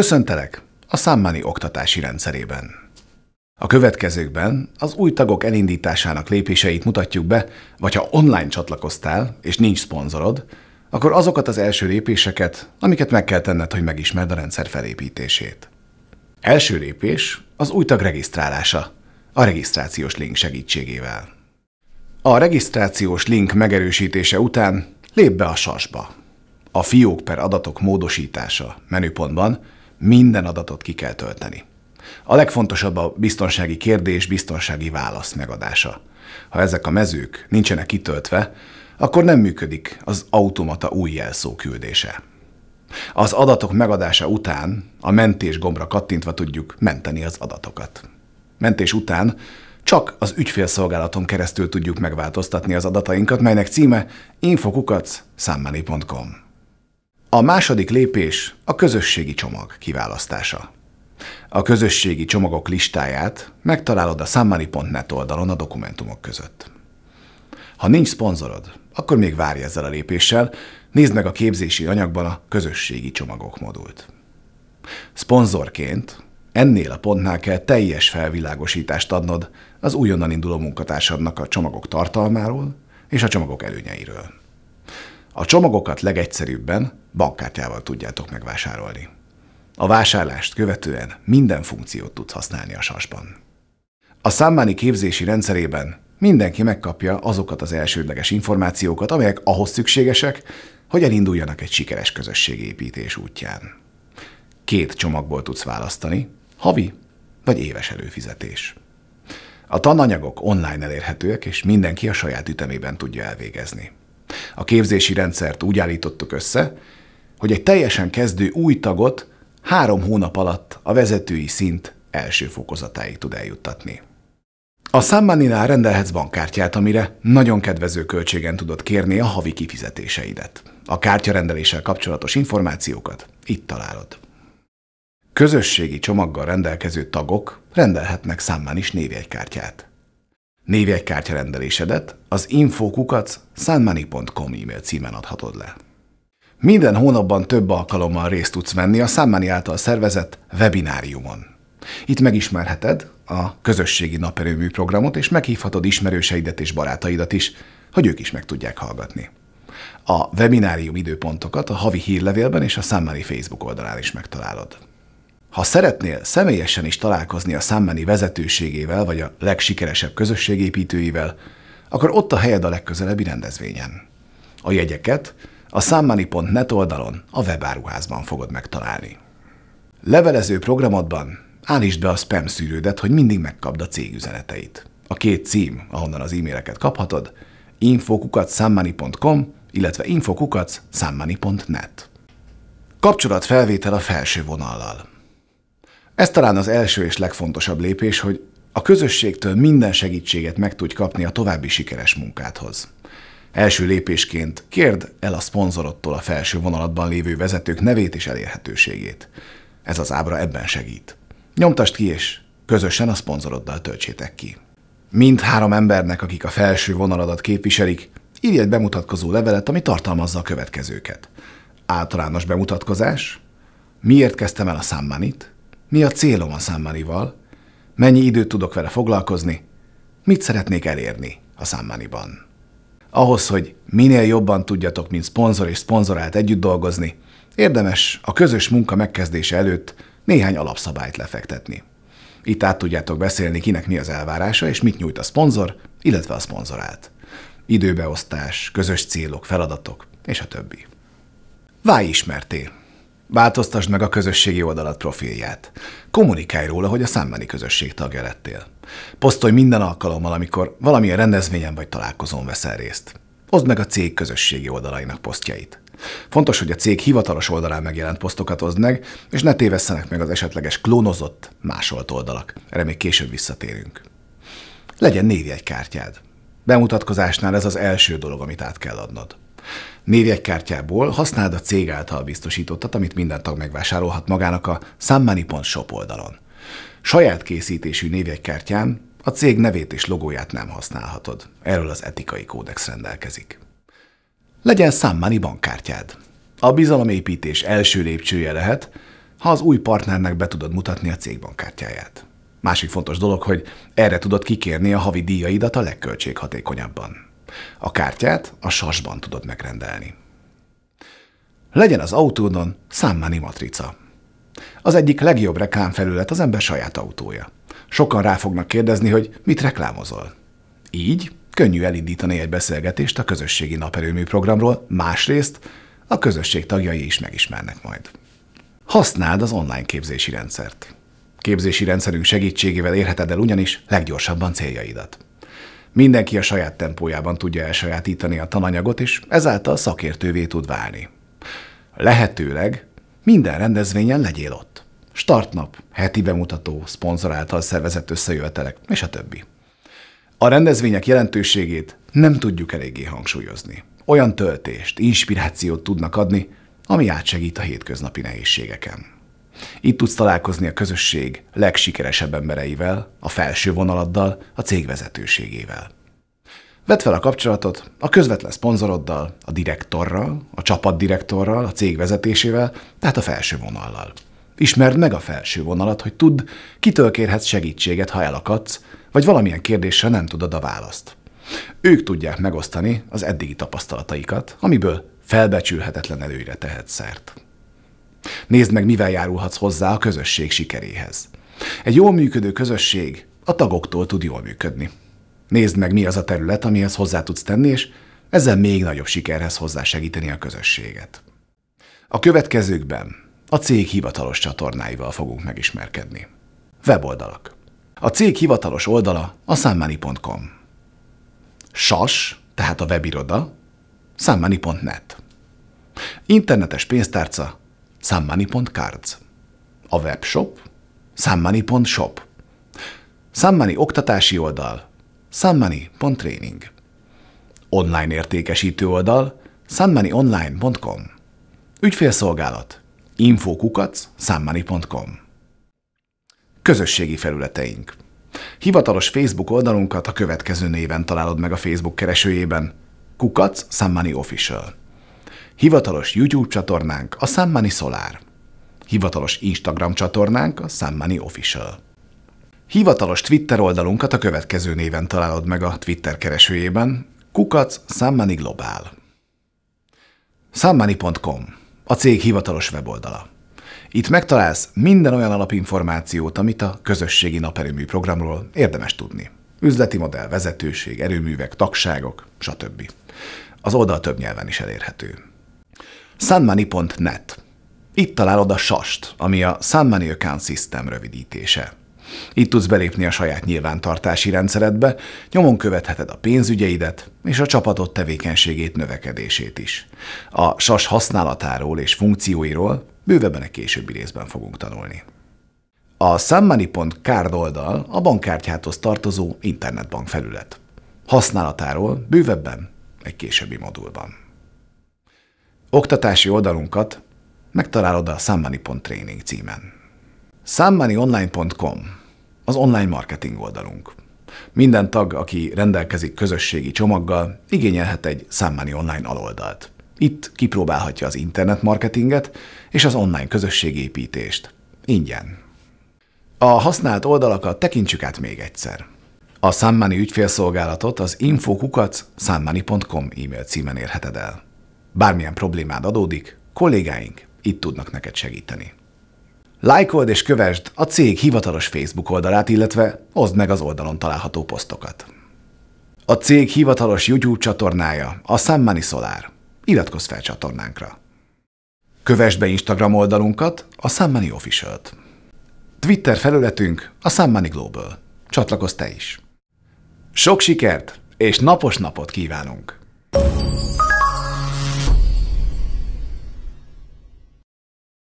Köszöntelek a Számmáni oktatási rendszerében. A következőkben az új tagok elindításának lépéseit mutatjuk be, vagy ha online csatlakoztál és nincs szponzorod, akkor azokat az első lépéseket, amiket meg kell tenned, hogy megismerd a rendszer felépítését. Első lépés az új tag regisztrálása, a regisztrációs link segítségével. A regisztrációs link megerősítése után lép be a sasba. A fiók per adatok módosítása menüpontban minden adatot ki kell tölteni. A legfontosabb a biztonsági kérdés, biztonsági válasz megadása. Ha ezek a mezők nincsenek kitöltve, akkor nem működik az automata új jelszó küldése. Az adatok megadása után a mentés gombra kattintva tudjuk menteni az adatokat. Mentés után csak az ügyfélszolgálaton keresztül tudjuk megváltoztatni az adatainkat, melynek címe infokukac.com. A második lépés a közösségi csomag kiválasztása. A közösségi csomagok listáját megtalálod a summary.net oldalon a dokumentumok között. Ha nincs szponzorod, akkor még várj ezzel a lépéssel, nézd meg a képzési anyagban a közösségi csomagok modult. Szponzorként ennél a pontnál kell teljes felvilágosítást adnod az újonnan induló munkatársadnak a csomagok tartalmáról és a csomagok előnyeiről. A csomagokat legegyszerűbben bankkártyával tudjátok megvásárolni. A vásárlást követően minden funkciót tudsz használni a sasban. A számmáni képzési rendszerében mindenki megkapja azokat az elsődleges információkat, amelyek ahhoz szükségesek, hogy elinduljanak egy sikeres közösségépítés útján. Két csomagból tudsz választani, havi vagy éves előfizetés. A tananyagok online elérhetőek, és mindenki a saját ütemében tudja elvégezni a képzési rendszert úgy állítottuk össze, hogy egy teljesen kezdő új tagot három hónap alatt a vezetői szint első fokozatáig tud eljuttatni. A Sammaninál rendelhetsz bankkártyát, amire nagyon kedvező költségen tudod kérni a havi kifizetéseidet. A kártyarendeléssel kapcsolatos információkat itt találod. Közösségi csomaggal rendelkező tagok rendelhetnek Samman is névjegykártyát. Névjegykártya rendelésedet az infókukac sunmoney.com e-mail címen adhatod le. Minden hónapban több alkalommal részt tudsz venni a Sunmoney által szervezett webináriumon. Itt megismerheted a közösségi naperőmű programot, és meghívhatod ismerőseidet és barátaidat is, hogy ők is meg tudják hallgatni. A webinárium időpontokat a havi hírlevélben és a Sunmoney Facebook oldalán is megtalálod. Ha szeretnél személyesen is találkozni a Sammeni vezetőségével vagy a legsikeresebb közösségépítőivel, akkor ott a helyed a legközelebbi rendezvényen. A jegyeket a sammani.net oldalon a webáruházban fogod megtalálni. Levelező programodban állítsd be a spam szűrődet, hogy mindig megkapd a cég üzeneteit. A két cím, ahonnan az e-maileket kaphatod, infokukat.sammani.com, illetve infokukat.sammani.net. Kapcsolatfelvétel a felső vonallal. Ez talán az első és legfontosabb lépés, hogy a közösségtől minden segítséget meg tudj kapni a további sikeres munkádhoz. Első lépésként kérd el a szponzorodtól a felső vonalatban lévő vezetők nevét és elérhetőségét. Ez az ábra ebben segít. Nyomtasd ki, és közösen a szponzoroddal töltsétek ki. Mind három embernek, akik a felső vonaladat képviselik, írj egy bemutatkozó levelet, ami tartalmazza a következőket. Általános bemutatkozás, miért kezdtem el a számmanit, mi a célom a számmanival, mennyi időt tudok vele foglalkozni, mit szeretnék elérni a számmaniban. Ahhoz, hogy minél jobban tudjatok, mint szponzor és szponzorált együtt dolgozni, érdemes a közös munka megkezdése előtt néhány alapszabályt lefektetni. Itt át tudjátok beszélni, kinek mi az elvárása és mit nyújt a szponzor, illetve a szponzorált. Időbeosztás, közös célok, feladatok és a többi. Válj ismerté! Változtasd meg a közösségi oldalat profilját. Kommunikálj róla, hogy a szembeni közösség tagja lettél. Posztolj minden alkalommal, amikor valamilyen rendezvényen vagy találkozón veszel részt. Oszd meg a cég közösségi oldalainak posztjait. Fontos, hogy a cég hivatalos oldalán megjelent posztokat oszd meg, és ne tévesszenek meg az esetleges klónozott, másolt oldalak. Erre még később visszatérünk. Legyen névjegykártyád. Bemutatkozásnál ez az első dolog, amit át kell adnod. Névjegykártyából használd a cég által biztosítottat, amit minden tag megvásárolhat magának a sunmoney.shop oldalon. Saját készítésű névjegykártyán a cég nevét és logóját nem használhatod. Erről az etikai kódex rendelkezik. Legyen Sunmoney bankkártyád. A bizalomépítés első lépcsője lehet, ha az új partnernek be tudod mutatni a cégbankkártyáját. Másik fontos dolog, hogy erre tudod kikérni a havi díjaidat a legköltséghatékonyabban. A kártyát a sasban tudod megrendelni. Legyen az autódon számmáni matrica. Az egyik legjobb reklámfelület az ember saját autója. Sokan rá fognak kérdezni, hogy mit reklámozol. Így könnyű elindítani egy beszélgetést a közösségi naperőmű programról, másrészt a közösség tagjai is megismernek majd. Használd az online képzési rendszert. Képzési rendszerünk segítségével érheted el ugyanis leggyorsabban céljaidat. Mindenki a saját tempójában tudja elsajátítani a tananyagot, és ezáltal szakértővé tud válni. Lehetőleg minden rendezvényen legyél ott. Startnap, heti bemutató, szponzor által szervezett összejövetelek, és a többi. A rendezvények jelentőségét nem tudjuk eléggé hangsúlyozni. Olyan töltést, inspirációt tudnak adni, ami átsegít a hétköznapi nehézségeken. Itt tudsz találkozni a közösség legsikeresebb embereivel, a felső vonaladdal, a cég vezetőségével. Vedd fel a kapcsolatot a közvetlen szponzoroddal, a direktorral, a csapatdirektorral, a cég vezetésével, tehát a felső vonallal. Ismerd meg a felső vonalat, hogy tudd, kitől kérhetsz segítséget, ha elakadsz, vagy valamilyen kérdésre nem tudod a választ. Ők tudják megosztani az eddigi tapasztalataikat, amiből felbecsülhetetlen előre tehet szert. Nézd meg, mivel járulhatsz hozzá a közösség sikeréhez. Egy jól működő közösség a tagoktól tud jól működni. Nézd meg, mi az a terület, amihez hozzá tudsz tenni, és ezzel még nagyobb sikerhez hozzásegíteni a közösséget. A következőkben a cég hivatalos csatornáival fogunk megismerkedni. Weboldalak. A cég hivatalos oldala a sammani.com. SAS, tehát a webiroda, sammani.net. Internetes pénztárca sammani.cards. A webshop sammani.shop. Sammani oktatási oldal sammani.training. Online értékesítő oldal sammanionline.com. Ügyfélszolgálat infokukac sammani.com. Közösségi felületeink Hivatalos Facebook oldalunkat a következő néven találod meg a Facebook keresőjében. Kukac Sammani Official. Hivatalos YouTube csatornánk a Sammani Solar. Hivatalos Instagram csatornánk a Sammani Official. Hivatalos Twitter oldalunkat a következő néven találod meg a Twitter keresőjében, kukac Sammani Globál. Sammani.com a cég hivatalos weboldala. Itt megtalálsz minden olyan alapinformációt, amit a közösségi naperőmű programról érdemes tudni. Üzleti modell, vezetőség, erőművek, tagságok, stb. Az oldal több nyelven is elérhető sunmoney.net. Itt találod a sast, ami a Sun Money Account System rövidítése. Itt tudsz belépni a saját nyilvántartási rendszeredbe, nyomon követheted a pénzügyeidet és a csapatod tevékenységét, növekedését is. A SAS használatáról és funkcióiról bővebben a későbbi részben fogunk tanulni. A sunmoney.card oldal a bankkártyához tartozó internetbank felület. Használatáról bővebben egy későbbi modulban. Oktatási oldalunkat megtalálod a sunmoney.training címen. sunmoneyonline.com az online marketing oldalunk. Minden tag, aki rendelkezik közösségi csomaggal, igényelhet egy Sunmoney Online aloldalt. Itt kipróbálhatja az internetmarketinget és az online közösségépítést. Ingyen. A használt oldalakat tekintsük át még egyszer. A Sunmoney ügyfélszolgálatot az infokukac sunmoney.com e-mail címen érheted el. Bármilyen problémád adódik, kollégáink itt tudnak neked segíteni. Lájkold és kövesd a cég hivatalos Facebook oldalát, illetve oszd meg az oldalon található posztokat. A cég hivatalos YouTube csatornája a Sammani Solar. Iratkozz fel csatornánkra. Kövesd be Instagram oldalunkat, a Sammani official -t. Twitter felületünk a Sammani Mani Global. Csatlakozz te is! Sok sikert és napos napot kívánunk! thank you